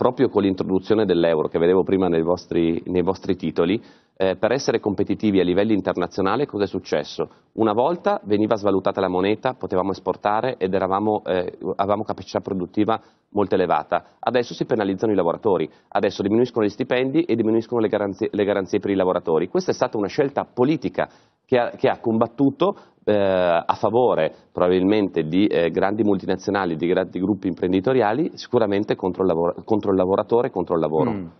proprio con l'introduzione dell'euro che vedevo prima nei vostri, nei vostri titoli, eh, per essere competitivi a livello internazionale cosa è successo? Una volta veniva svalutata la moneta, potevamo esportare ed eravamo, eh, avevamo capacità produttiva molto elevata. Adesso si penalizzano i lavoratori, adesso diminuiscono gli stipendi e diminuiscono le garanzie, le garanzie per i lavoratori. Questa è stata una scelta politica che ha, che ha combattuto eh, a favore probabilmente di eh, grandi multinazionali, di grandi gruppi imprenditoriali, sicuramente contro il, contro il, lavoratore, contro il lavoro. Mm.